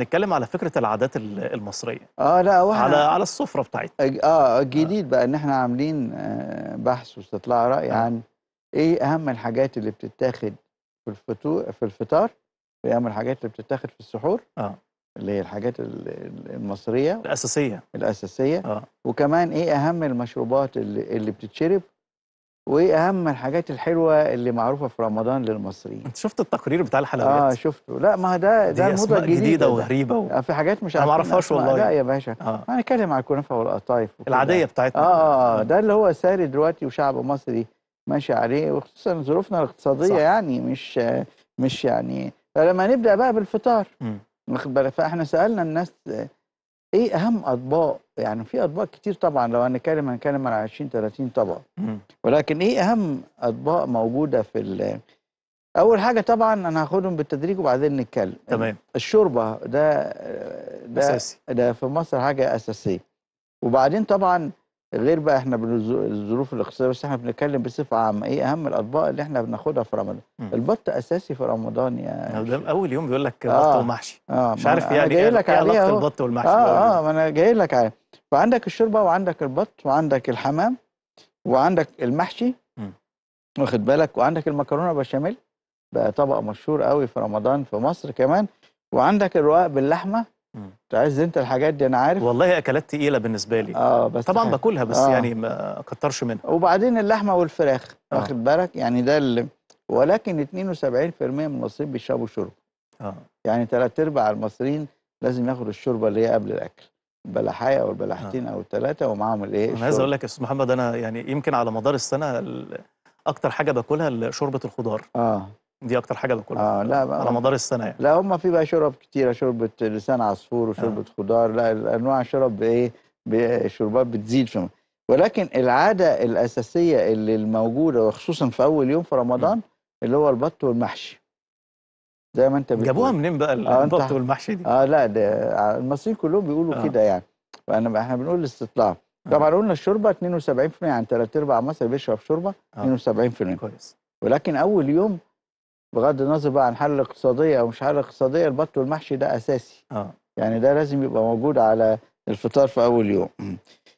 نتكلم على فكره العادات المصريه اه لا واحنا على على السفره بتاعتنا اه جديد بقى ان احنا عاملين آه، بحث واستطلاع راي آه. عن ايه اهم الحاجات اللي بتتاخد في الفطور في الفطار وايه اهم الحاجات اللي بتتاخد في السحور اه اللي هي الحاجات المصريه الاساسيه الاساسيه آه. وكمان ايه اهم المشروبات اللي, اللي بتتشرب وايه اهم الحاجات الحلوه اللي معروفه في رمضان للمصريين انت شفت التقرير بتاع الحلويات اه شفته لا ما ده ده الموضه الجديده جديده وغريبه و... آه، في حاجات مش انا ما اعرفهاش والله لا يا باشا آه. هنتكلم على الكنافه والقطايف العاديه بتاعتنا آه، آه،, آه, اه ده اللي هو ساري دلوقتي وشعب مصري ماشي عليه وخصوصا ظروفنا الاقتصاديه صح. يعني مش مش يعني فلما نبدا بقى بالفطار واخد بالك فاحنا سالنا الناس ايه اهم اطباق يعني في اطباق كتير طبعا لو هنتكلم هنتكلم على 20 30 طبق ولكن ايه اهم اطباق موجوده في اول حاجه طبعا انا هاخدهم بالتدريج وبعدين نتكلم تمام الشوربه ده ده, أساسي. ده في مصر حاجه اساسيه وبعدين طبعا غير بقى احنا بالظروف الاقتصاديه بس احنا بنتكلم بصفه عامه ايه اهم الاطباق اللي احنا بناخدها في رمضان البط اساسي في رمضان يعني اول يوم بيقول لك بط ومحشي آه مش عارف يعني جاي لك ايه علاقه البط والمحشي اه يعني يعني إيه آه،, اه ما انا جاي لك عليه فعندك الشوربه وعندك البط وعندك الحمام وعندك المحشي م. واخد بالك وعندك المكرونه بشاميل بقى طبق مشهور قوي في رمضان في مصر كمان وعندك الرقاق باللحمه تعز انت الحاجات دي انا عارف والله اكلات تقيله بالنسبه لي اه بس طبعا باكلها بس آه. يعني ما اكترش منها وبعدين اللحمه والفراخ آه. واخد بالك يعني ده اللي ولكن 72% من المصريين بيشربوا شرب اه يعني ثلاث ارباع المصريين لازم ياخدوا الشوربه اللي هي قبل الاكل بلحايه او البلحتين آه. او الثلاثه ومعاهم الايه انا عايز اقول لك يا استاذ محمد انا يعني يمكن على مدار السنه اكتر حاجه باكلها شوربه الخضار اه دي اكتر حاجه باكلها آه لا بقى على مدار السنه يعني. لا هم في بقى شرب كتيره شوربه لسان عصفور وشوربه آه. خضار لا انواع شرب ايه شربات بتزيد في ولكن العاده الاساسيه اللي الموجوده وخصوصا في اول يوم في رمضان م. اللي هو البط والمحشي زي ما انت بتقول جابوها منين بقى آه، البط آه والمحشي دي؟ اه لا ده المصريين كلهم بيقولوا آه. كده يعني فانا احنا بنقول الاستطلاع آه. طبعا قلنا الشوربه 72% يعني ثلاث ارباع مصر بيشرب شوربه آه. 72% كويس ولكن اول يوم بغض النظر بقى عن حاله اقتصاديه او مش حاله اقتصاديه البط والمحشي ده اساسي اه يعني ده لازم يبقى موجود على الفطار في اول يوم